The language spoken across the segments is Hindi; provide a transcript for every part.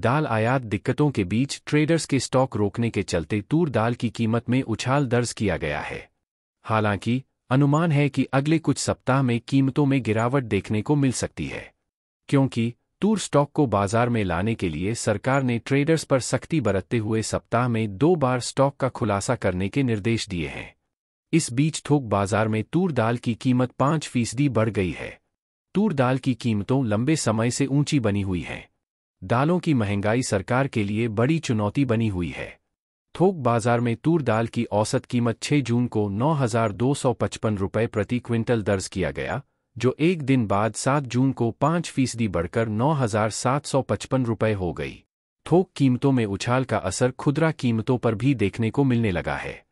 दाल आयात दिक्कतों के बीच ट्रेडर्स के स्टॉक रोकने के चलते तूर दाल की कीमत में उछाल दर्ज किया गया है हालांकि अनुमान है कि अगले कुछ सप्ताह में कीमतों में गिरावट देखने को मिल सकती है क्योंकि तूर स्टॉक को बाजार में लाने के लिए सरकार ने ट्रेडर्स पर सख्ती बरतते हुए सप्ताह में दो बार स्टॉक का खुलासा करने के निर्देश दिए हैं इस बीच थोक बाजार में तूर दाल की कीमत पांच फीसदी बढ़ गई है तूर दाल की कीमतों लंबे समय से ऊंची बनी हुई हैं दालों की महंगाई सरकार के लिए बड़ी चुनौती बनी हुई है थोक बाजार में तूर दाल की औसत कीमत 6 जून को नौ हजार दो सौ पचपन रुपये प्रति क्विंटल दर्ज किया गया जो एक दिन बाद 7 जून को पाँच फीसदी बढ़कर नौ हजार सात सौ पचपन रुपये हो गई थोक कीमतों में उछाल का असर खुदरा कीमतों पर भी देखने को मिलने लगा है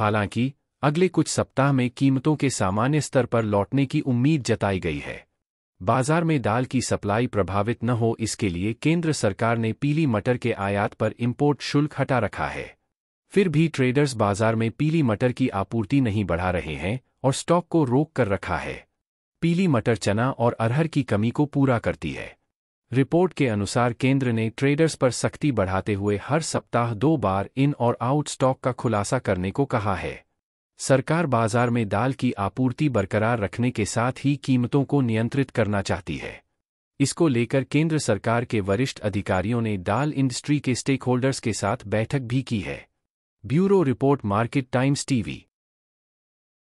हालांकि अगले कुछ सप्ताह में कीमतों के सामान्य स्तर पर लौटने की उम्मीद जताई गई है बाजार में दाल की सप्लाई प्रभावित न हो इसके लिए केंद्र सरकार ने पीली मटर के आयात पर इम्पोर्ट शुल्क हटा रखा है फिर भी ट्रेडर्स बाजार में पीली मटर की आपूर्ति नहीं बढ़ा रहे हैं और स्टॉक को रोक कर रखा है पीली मटर चना और अरहर की कमी को पूरा करती है रिपोर्ट के अनुसार केंद्र ने ट्रेडर्स पर सख्ती बढ़ाते हुए हर सप्ताह दो बार इन और आउट स्टॉक का खुलासा करने को कहा है सरकार बाजार में दाल की आपूर्ति बरकरार रखने के साथ ही कीमतों को नियंत्रित करना चाहती है इसको लेकर केंद्र सरकार के वरिष्ठ अधिकारियों ने दाल इंडस्ट्री के स्टेकहोल्डर्स के साथ बैठक भी की है bureau report Market Times TV